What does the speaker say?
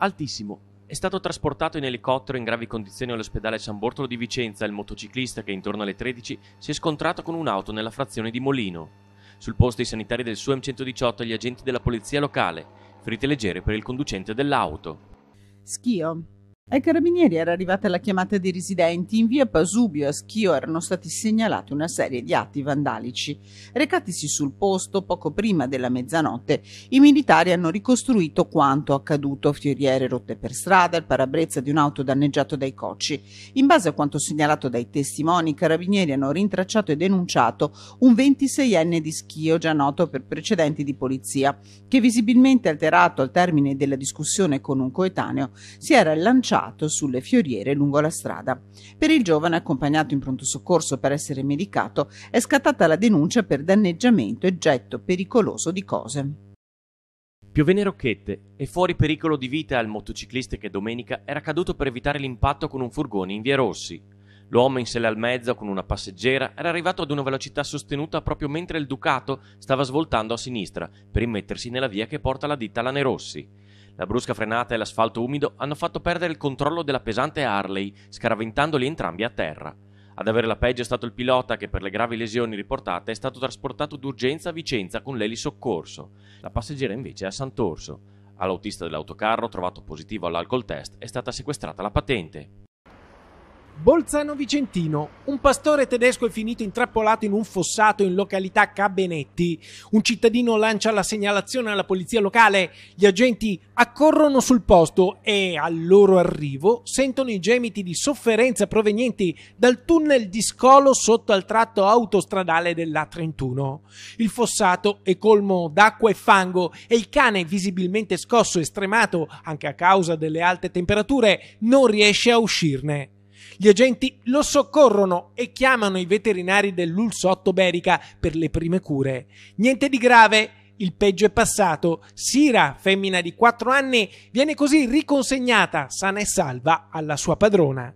altissimo. È stato trasportato in elicottero in gravi condizioni all'ospedale San Bortolo di Vicenza il motociclista che intorno alle 13 si è scontrato con un'auto nella frazione di Molino. Sul posto i sanitari del suo M118 e gli agenti della polizia locale, ferite leggere per il conducente dell'auto. Schio, ai carabinieri era arrivata la chiamata dei residenti. In via Pasubio a Schio erano stati segnalati una serie di atti vandalici. Recatisi sul posto poco prima della mezzanotte, i militari hanno ricostruito quanto accaduto: fioriere rotte per strada, il parabrezza di un'auto danneggiato dai cocci. In base a quanto segnalato dai testimoni, i carabinieri hanno rintracciato e denunciato un 26enne di Schio, già noto per precedenti di polizia, che visibilmente alterato al termine della discussione con un coetaneo, si era lanciato trovato sulle fioriere lungo la strada. Per il giovane accompagnato in pronto soccorso per essere medicato è scattata la denuncia per danneggiamento e getto pericoloso di cose. Piovene Rocchette è fuori pericolo di vita al motociclista che domenica era caduto per evitare l'impatto con un furgone in via Rossi. L'uomo in sella al mezzo con una passeggera era arrivato ad una velocità sostenuta proprio mentre il Ducato stava svoltando a sinistra per immettersi nella via che porta la ditta Rossi. La brusca frenata e l'asfalto umido hanno fatto perdere il controllo della pesante Harley, scaraventandoli entrambi a terra. Ad avere la peggio è stato il pilota che per le gravi lesioni riportate è stato trasportato d'urgenza a Vicenza con l'elisoccorso. La passeggera invece è a Sant'Orso. All'autista dell'autocarro trovato positivo all'alcol test è stata sequestrata la patente. Bolzano Vicentino. Un pastore tedesco è finito intrappolato in un fossato in località Cabenetti. Un cittadino lancia la segnalazione alla polizia locale. Gli agenti accorrono sul posto e al loro arrivo sentono i gemiti di sofferenza provenienti dal tunnel di scolo sotto al tratto autostradale dell'A31. Il fossato è colmo d'acqua e fango e il cane, visibilmente scosso e stremato anche a causa delle alte temperature, non riesce a uscirne. Gli agenti lo soccorrono e chiamano i veterinari dell'Ulso Ottoberica per le prime cure. Niente di grave, il peggio è passato. Sira, femmina di 4 anni, viene così riconsegnata sana e salva alla sua padrona.